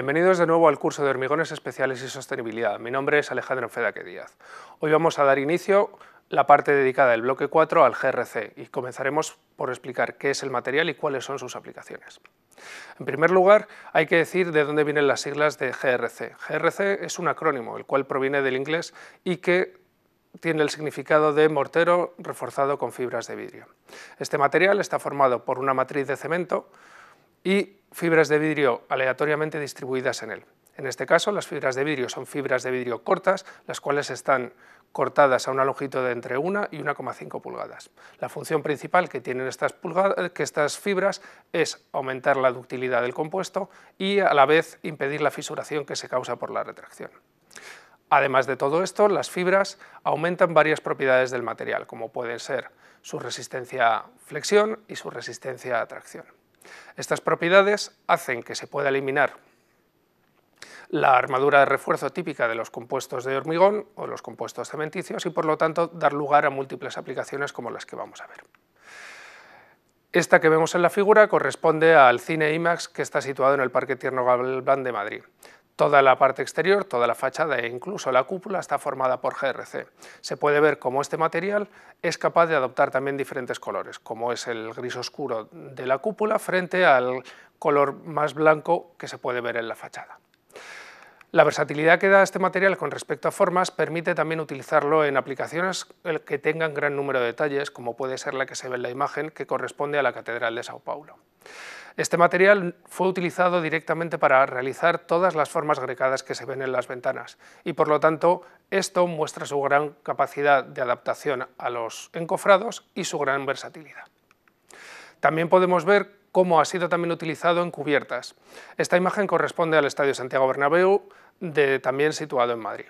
Bienvenidos de nuevo al curso de Hormigones Especiales y Sostenibilidad. Mi nombre es Alejandro Fedaque Díaz. Hoy vamos a dar inicio la parte dedicada del bloque 4 al GRC y comenzaremos por explicar qué es el material y cuáles son sus aplicaciones. En primer lugar, hay que decir de dónde vienen las siglas de GRC. GRC es un acrónimo, el cual proviene del inglés y que tiene el significado de mortero reforzado con fibras de vidrio. Este material está formado por una matriz de cemento, y fibras de vidrio aleatoriamente distribuidas en él. En este caso, las fibras de vidrio son fibras de vidrio cortas, las cuales están cortadas a una longitud de entre 1 y 1,5 pulgadas. La función principal que tienen estas, estas fibras es aumentar la ductilidad del compuesto y a la vez impedir la fisuración que se causa por la retracción. Además de todo esto, las fibras aumentan varias propiedades del material, como pueden ser su resistencia a flexión y su resistencia a tracción. Estas propiedades hacen que se pueda eliminar la armadura de refuerzo típica de los compuestos de hormigón o los compuestos cementicios y por lo tanto dar lugar a múltiples aplicaciones como las que vamos a ver. Esta que vemos en la figura corresponde al cine IMAX que está situado en el Parque Tierno Galván de Madrid. Toda la parte exterior, toda la fachada e incluso la cúpula está formada por GRC. Se puede ver cómo este material es capaz de adoptar también diferentes colores, como es el gris oscuro de la cúpula frente al color más blanco que se puede ver en la fachada. La versatilidad que da este material con respecto a formas permite también utilizarlo en aplicaciones eh, que tengan gran número de detalles, como puede ser la que se ve en la imagen que corresponde a la Catedral de Sao Paulo. Este material fue utilizado directamente para realizar todas las formas grecadas que se ven en las ventanas y por lo tanto esto muestra su gran capacidad de adaptación a los encofrados y su gran versatilidad. También podemos ver cómo ha sido también utilizado en cubiertas. Esta imagen corresponde al Estadio Santiago Bernabéu, también situado en Madrid.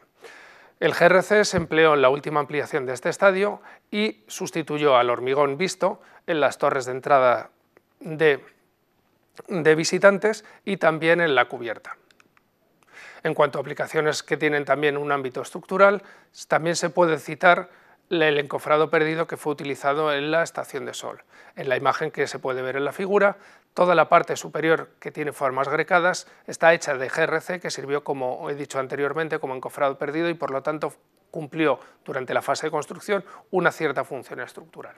El GRC se empleó en la última ampliación de este estadio y sustituyó al hormigón visto en las torres de entrada de de visitantes y también en la cubierta. En cuanto a aplicaciones que tienen también un ámbito estructural, también se puede citar el encofrado perdido que fue utilizado en la estación de sol. En la imagen que se puede ver en la figura, toda la parte superior que tiene formas grecadas está hecha de GRC que sirvió, como he dicho anteriormente, como encofrado perdido y por lo tanto cumplió durante la fase de construcción una cierta función estructural.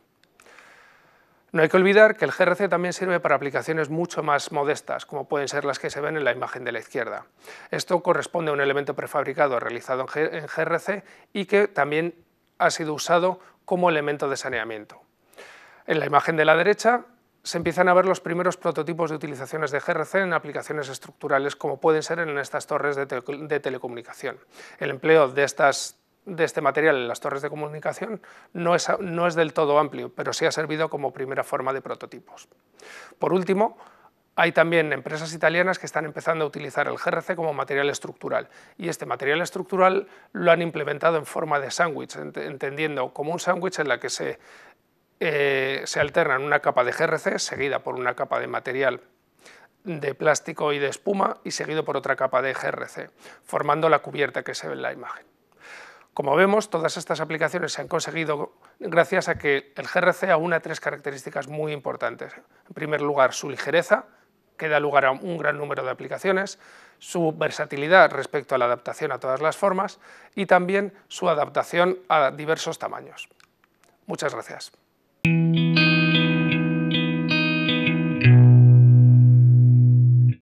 No hay que olvidar que el GRC también sirve para aplicaciones mucho más modestas, como pueden ser las que se ven en la imagen de la izquierda. Esto corresponde a un elemento prefabricado realizado en GRC y que también ha sido usado como elemento de saneamiento. En la imagen de la derecha se empiezan a ver los primeros prototipos de utilizaciones de GRC en aplicaciones estructurales como pueden ser en estas torres de, de telecomunicación. El empleo de estas de este material en las torres de comunicación no es, no es del todo amplio, pero sí ha servido como primera forma de prototipos. Por último, hay también empresas italianas que están empezando a utilizar el GRC como material estructural y este material estructural lo han implementado en forma de sándwich, entendiendo como un sándwich en la que se, eh, se alternan una capa de GRC seguida por una capa de material de plástico y de espuma y seguido por otra capa de GRC, formando la cubierta que se ve en la imagen. Como vemos, todas estas aplicaciones se han conseguido gracias a que el GRC aúna tres características muy importantes. En primer lugar, su ligereza, que da lugar a un gran número de aplicaciones, su versatilidad respecto a la adaptación a todas las formas y también su adaptación a diversos tamaños. Muchas gracias.